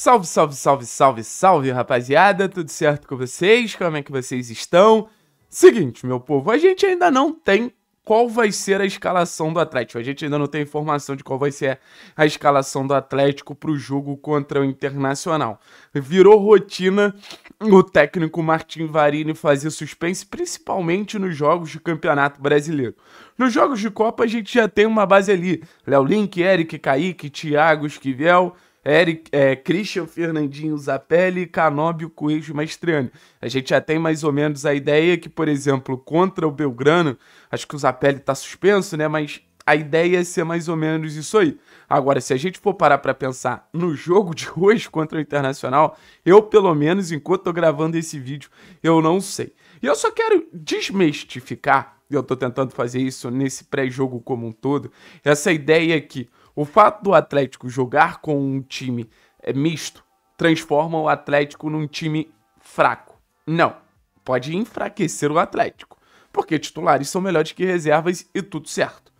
Salve, salve, salve, salve, salve, rapaziada. Tudo certo com vocês? Como é que vocês estão? Seguinte, meu povo, a gente ainda não tem qual vai ser a escalação do Atlético. A gente ainda não tem informação de qual vai ser a escalação do Atlético para o jogo contra o Internacional. Virou rotina o técnico Martin Varini fazer suspense, principalmente nos jogos de Campeonato Brasileiro. Nos jogos de Copa a gente já tem uma base ali. Léo Link, Eric, Kaique, Thiago, Esquivel Eric, é, Christian Fernandinho Zapelli, Canóbio Correios Maestriani. A gente já tem mais ou menos a ideia que, por exemplo, contra o Belgrano, acho que o Zapelli está suspenso, né? Mas a ideia é ser mais ou menos isso aí. Agora, se a gente for parar para pensar no jogo de hoje contra o Internacional, eu pelo menos, enquanto tô gravando esse vídeo, eu não sei. E eu só quero desmistificar, e eu tô tentando fazer isso nesse pré-jogo como um todo, essa ideia que o fato do Atlético jogar com um time é, misto transforma o Atlético num time fraco. Não, pode enfraquecer o Atlético, porque titulares são melhores que reservas e tudo certo.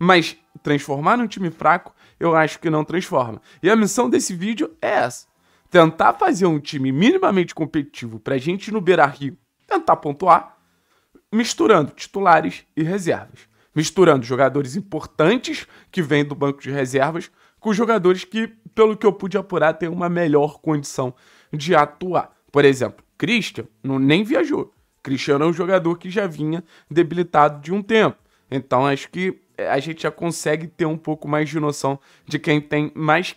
Mas transformar num time fraco, eu acho que não transforma. E a missão desse vídeo é essa: tentar fazer um time minimamente competitivo pra gente no Beira Rio tentar pontuar, misturando titulares e reservas misturando jogadores importantes que vêm do banco de reservas com jogadores que, pelo que eu pude apurar, têm uma melhor condição de atuar. Por exemplo, Christian não, nem viajou. Cristiano é um jogador que já vinha debilitado de um tempo. Então acho que eh, a gente já consegue ter um pouco mais de noção de quem tem mais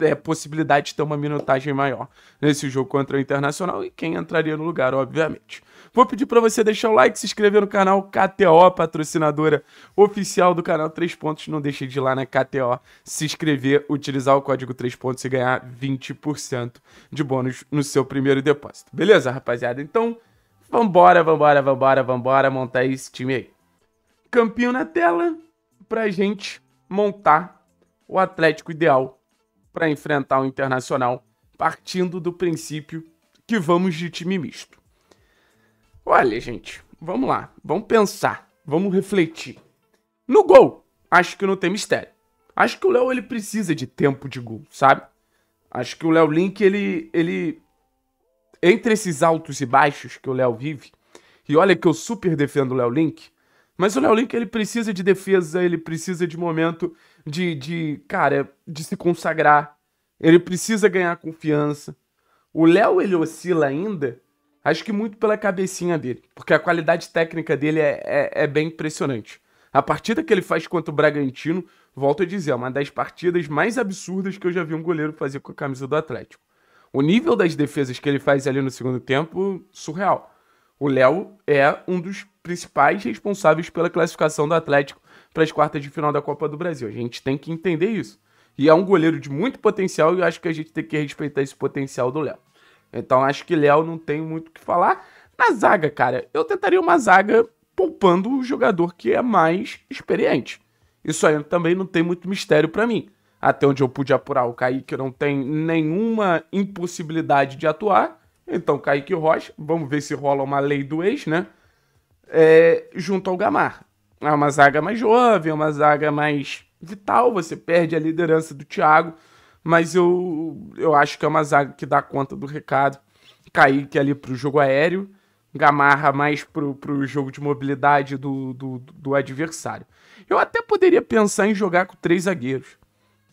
é, possibilidade de ter uma minutagem maior nesse jogo contra o Internacional e quem entraria no lugar, obviamente. Vou pedir para você deixar o like, se inscrever no canal KTO, patrocinadora oficial do canal 3 Pontos. Não deixe de ir lá na né, KTO, se inscrever, utilizar o código 3 Pontos e ganhar 20% de bônus no seu primeiro depósito. Beleza, rapaziada? Então, vambora, vambora, vambora, vambora montar esse time aí. Campinho na tela pra gente montar o Atlético ideal para enfrentar o Internacional, partindo do princípio que vamos de time misto. Olha, gente, vamos lá, vamos pensar, vamos refletir. No gol, acho que não tem mistério. Acho que o Léo ele precisa de tempo de gol, sabe? Acho que o Léo Link ele ele entre esses altos e baixos que o Léo vive, e olha que eu super defendo o Léo Link, mas o Léo Link, ele precisa de defesa, ele precisa de momento de, de cara, de se consagrar. Ele precisa ganhar confiança. O Léo, ele oscila ainda, acho que muito pela cabecinha dele, porque a qualidade técnica dele é, é, é bem impressionante. A partida que ele faz contra o Bragantino, volto a dizer, é uma das partidas mais absurdas que eu já vi um goleiro fazer com a camisa do Atlético. O nível das defesas que ele faz ali no segundo tempo, surreal. O Léo é um dos principais responsáveis pela classificação do Atlético para as quartas de final da Copa do Brasil. A gente tem que entender isso. E é um goleiro de muito potencial e eu acho que a gente tem que respeitar esse potencial do Léo. Então acho que Léo não tem muito o que falar. Na zaga, cara, eu tentaria uma zaga poupando o jogador que é mais experiente. Isso aí também não tem muito mistério para mim. Até onde eu pude apurar, o Kaique não tem nenhuma impossibilidade de atuar. Então, Kaique Rocha, vamos ver se rola uma lei do ex, né? É, junto ao Gamar. É uma zaga mais jovem, é uma zaga mais vital, você perde a liderança do Thiago, mas eu, eu acho que é uma zaga que dá conta do recado. Kaique ali pro jogo aéreo, Gamarra mais pro, pro jogo de mobilidade do, do, do adversário. Eu até poderia pensar em jogar com três zagueiros.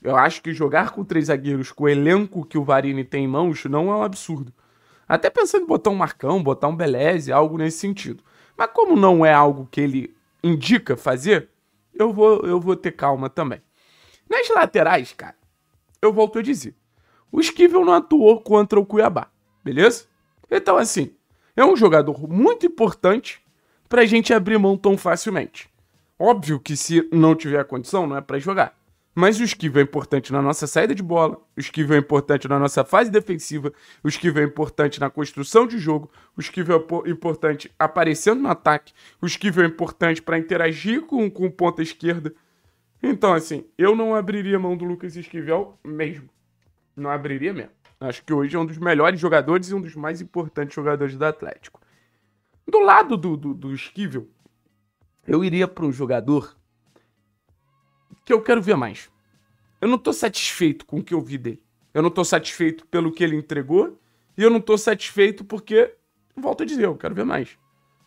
Eu acho que jogar com três zagueiros, com o elenco que o Varini tem em mãos, não é um absurdo. Até pensando em botar um Marcão, botar um Beleze, algo nesse sentido. Mas como não é algo que ele indica fazer, eu vou, eu vou ter calma também. Nas laterais, cara, eu volto a dizer. O Esquivel não atuou contra o Cuiabá, beleza? Então, assim, é um jogador muito importante pra gente abrir mão tão facilmente. Óbvio que se não tiver condição, não é para jogar. Mas o esquivo é importante na nossa saída de bola, o esquivo é importante na nossa fase defensiva, o esquivo é importante na construção de jogo, o esquivo é importante aparecendo no ataque, o esquivo é importante para interagir com, com ponta esquerda. Então, assim, eu não abriria mão do Lucas Esquivel mesmo. Não abriria mesmo. Acho que hoje é um dos melhores jogadores e um dos mais importantes jogadores do Atlético. Do lado do, do, do Esquivel, eu iria para um jogador que eu quero ver mais. Eu não tô satisfeito com o que eu vi dele. Eu não tô satisfeito pelo que ele entregou. E eu não tô satisfeito porque, volto a dizer, eu quero ver mais.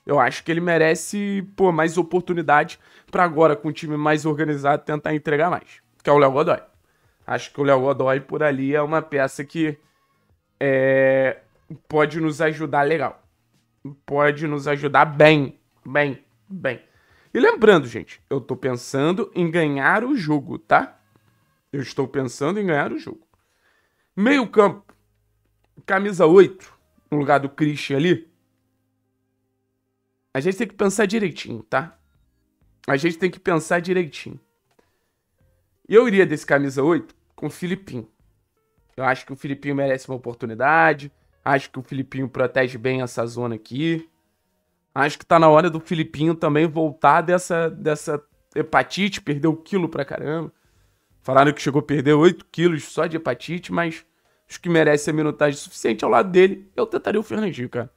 Eu acho que ele merece, pô, mais oportunidade para agora, com o time mais organizado, tentar entregar mais. Que é o Léo Godoy. Acho que o Léo Godoy por ali é uma peça que é, pode nos ajudar legal. Pode nos ajudar bem, bem, bem. E lembrando, gente, eu tô pensando em ganhar o jogo, tá? Eu estou pensando em ganhar o jogo. Meio campo, camisa 8, no lugar do Christian ali. A gente tem que pensar direitinho, tá? A gente tem que pensar direitinho. Eu iria desse camisa 8 com o Filipinho. Eu acho que o Filipinho merece uma oportunidade. Acho que o Filipinho protege bem essa zona aqui. Acho que tá na hora do Filipinho também voltar dessa, dessa hepatite, perdeu quilo pra caramba. Falaram que chegou a perder 8 quilos só de hepatite, mas acho que merece a minutagem suficiente ao lado dele. Eu tentaria o Fernandinho, cara.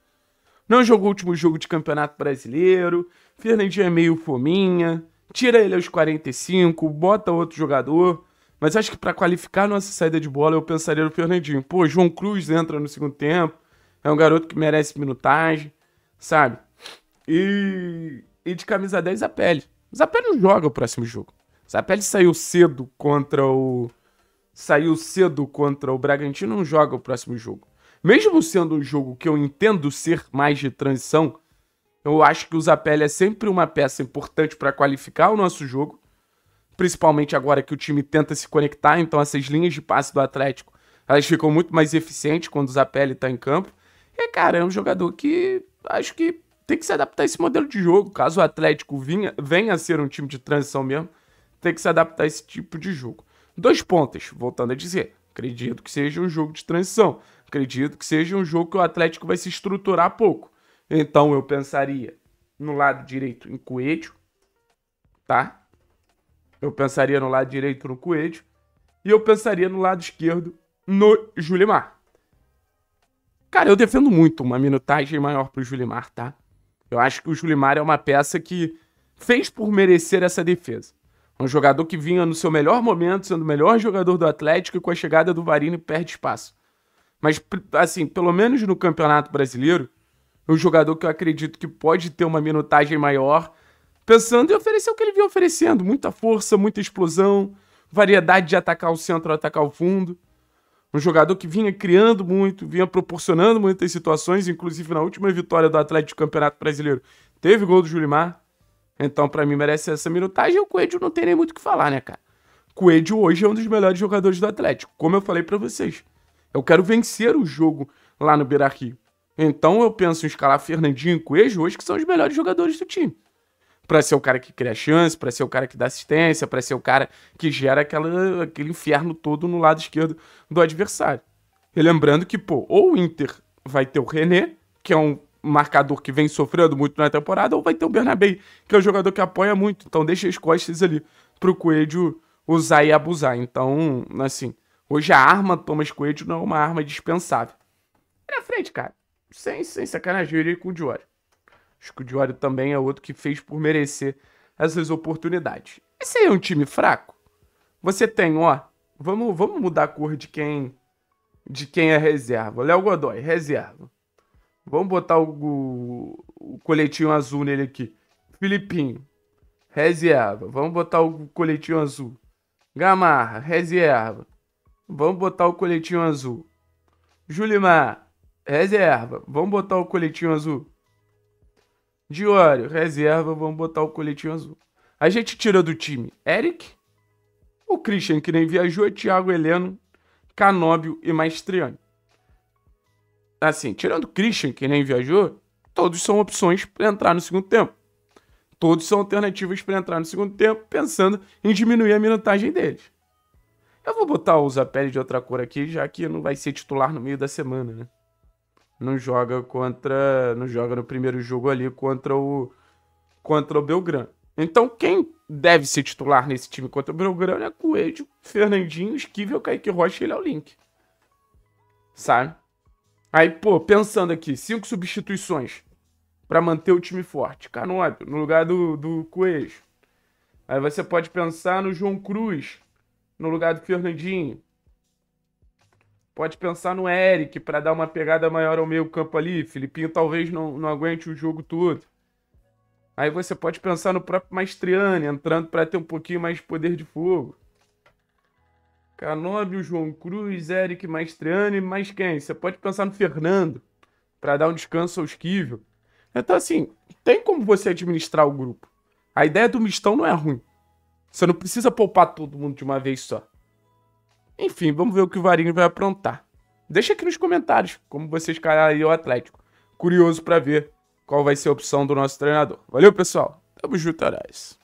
Não jogou o último jogo de Campeonato Brasileiro. Fernandinho é meio fominha. Tira ele aos 45, bota outro jogador. Mas acho que para qualificar nossa saída de bola, eu pensaria no Fernandinho. Pô, João Cruz entra no segundo tempo. É um garoto que merece minutagem, sabe? E, e de camisa 10, Zapelli. Zapelli não joga o próximo jogo. Zapelli saiu cedo contra o. Saiu cedo contra o Bragantino, não joga o próximo jogo. Mesmo sendo um jogo que eu entendo ser mais de transição, eu acho que o Zapelli é sempre uma peça importante para qualificar o nosso jogo, principalmente agora que o time tenta se conectar, então essas linhas de passe do Atlético, elas ficam muito mais eficientes quando o Zapelli está em campo. E cara, é um jogador que acho que tem que se adaptar a esse modelo de jogo. Caso o Atlético vinha, venha a ser um time de transição mesmo, tem que se adaptar a esse tipo de jogo. Dois pontos, voltando a dizer. Acredito que seja um jogo de transição. Acredito que seja um jogo que o Atlético vai se estruturar pouco. Então eu pensaria no lado direito em Coelho, tá? Eu pensaria no lado direito no Coelho. E eu pensaria no lado esquerdo no Julimar. Cara, eu defendo muito uma minutagem maior pro Julimar, tá? Eu acho que o Julimar é uma peça que fez por merecer essa defesa. Um jogador que vinha no seu melhor momento, sendo o melhor jogador do Atlético, e com a chegada do Varini perde espaço. Mas, assim, pelo menos no Campeonato Brasileiro, é um jogador que eu acredito que pode ter uma minutagem maior, pensando em oferecer o que ele vinha oferecendo: muita força, muita explosão, variedade de atacar o centro, atacar o fundo. Um jogador que vinha criando muito, vinha proporcionando muitas situações, inclusive na última vitória do Atlético Campeonato Brasileiro, teve gol do Julimar. Então, para mim, merece essa minutagem. O Coelho não tem nem muito o que falar, né, cara? Coelho hoje é um dos melhores jogadores do Atlético, como eu falei para vocês. Eu quero vencer o jogo lá no Beira-Rio. Então, eu penso em escalar Fernandinho e Coelho hoje, que são os melhores jogadores do time para ser o cara que cria chance, para ser o cara que dá assistência, para ser o cara que gera aquela, aquele inferno todo no lado esquerdo do adversário. E lembrando que, pô, ou o Inter vai ter o René, que é um marcador que vem sofrendo muito na temporada, ou vai ter o Bernabei, que é um jogador que apoia muito. Então deixa as costas ali pro Coelho usar e abusar. Então, assim, hoje a arma do Thomas Coelho não é uma arma dispensável. Na é frente, cara. Sem, sem sacanagem, eu com o Diório. Acho que o Diório também é outro que fez por merecer essas oportunidades. Esse aí é um time fraco. Você tem, ó, vamos, vamos mudar a cor de quem de quem é reserva. Léo Godoy, reserva. Vamos botar o, o, o, coletinho azul nele aqui. Filipinho, reserva. Vamos botar o coletinho azul. Gamarra, reserva. Vamos botar o coletinho azul. Julimar, reserva. Vamos botar o coletinho azul. Diório, reserva, vamos botar o coletinho azul. A gente tira do time Eric, o Christian, que nem viajou, Thiago Heleno, Canóbio e Maestriani. Assim, tirando o Christian, que nem viajou, todos são opções para entrar no segundo tempo. Todos são alternativas para entrar no segundo tempo, pensando em diminuir a minutagem deles. Eu vou botar o Zapelli de outra cor aqui, já que não vai ser titular no meio da semana, né? não joga contra, não joga no primeiro jogo ali contra o contra o Belgrano. Então quem deve ser titular nesse time contra o Belgrano é Coelho, Fernandinho, Esquivel, Kaique Rocha e Léo Link. Sabe? Aí, pô, pensando aqui, cinco substituições para manter o time forte. Canóbio, no lugar do, do Coelho. Aí você pode pensar no João Cruz, no lugar do Fernandinho. Pode pensar no Eric para dar uma pegada maior ao meio-campo ali. Filipinho talvez não, não aguente o jogo todo. Aí você pode pensar no próprio Maestriani entrando para ter um pouquinho mais de poder de fogo. Canóbio, João Cruz, Eric Maestriani, mais quem? Você pode pensar no Fernando para dar um descanso ao Esquivel. Então, assim, tem como você administrar o grupo. A ideia do mistão não é ruim. Você não precisa poupar todo mundo de uma vez só. Enfim, vamos ver o que o Varinho vai aprontar. Deixa aqui nos comentários como você escalaria o Atlético. Curioso para ver qual vai ser a opção do nosso treinador. Valeu, pessoal. Tamo junto, Arais. É